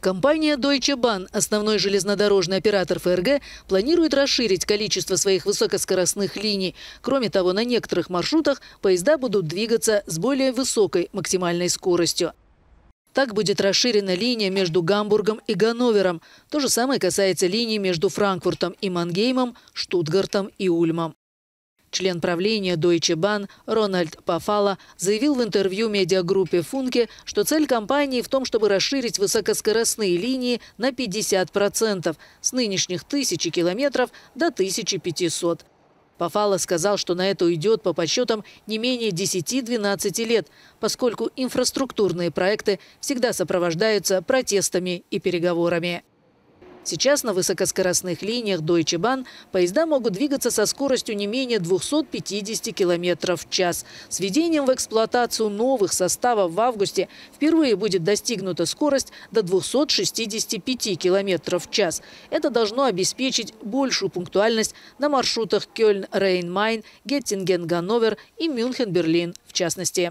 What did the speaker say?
Компания Deutsche Bahn, основной железнодорожный оператор ФРГ, планирует расширить количество своих высокоскоростных линий. Кроме того, на некоторых маршрутах поезда будут двигаться с более высокой максимальной скоростью. Так будет расширена линия между Гамбургом и Ганновером. То же самое касается линий между Франкфуртом и Мангеймом, Штутгартом и Ульмом. Член правления Deutsche Bahn Рональд Пафала заявил в интервью медиагруппе «Функе», что цель компании в том, чтобы расширить высокоскоростные линии на 50% с нынешних тысячи километров до 1500. Пафала сказал, что на это уйдет по подсчетам не менее 10-12 лет, поскольку инфраструктурные проекты всегда сопровождаются протестами и переговорами. Сейчас на высокоскоростных линиях Deutsche Bahn поезда могут двигаться со скоростью не менее 250 км в час. С введением в эксплуатацию новых составов в августе впервые будет достигнута скорость до 265 км в час. Это должно обеспечить большую пунктуальность на маршрутах Кёльн-Рейн-Майн, Геттинген-Ганновер и Мюнхен-Берлин в частности.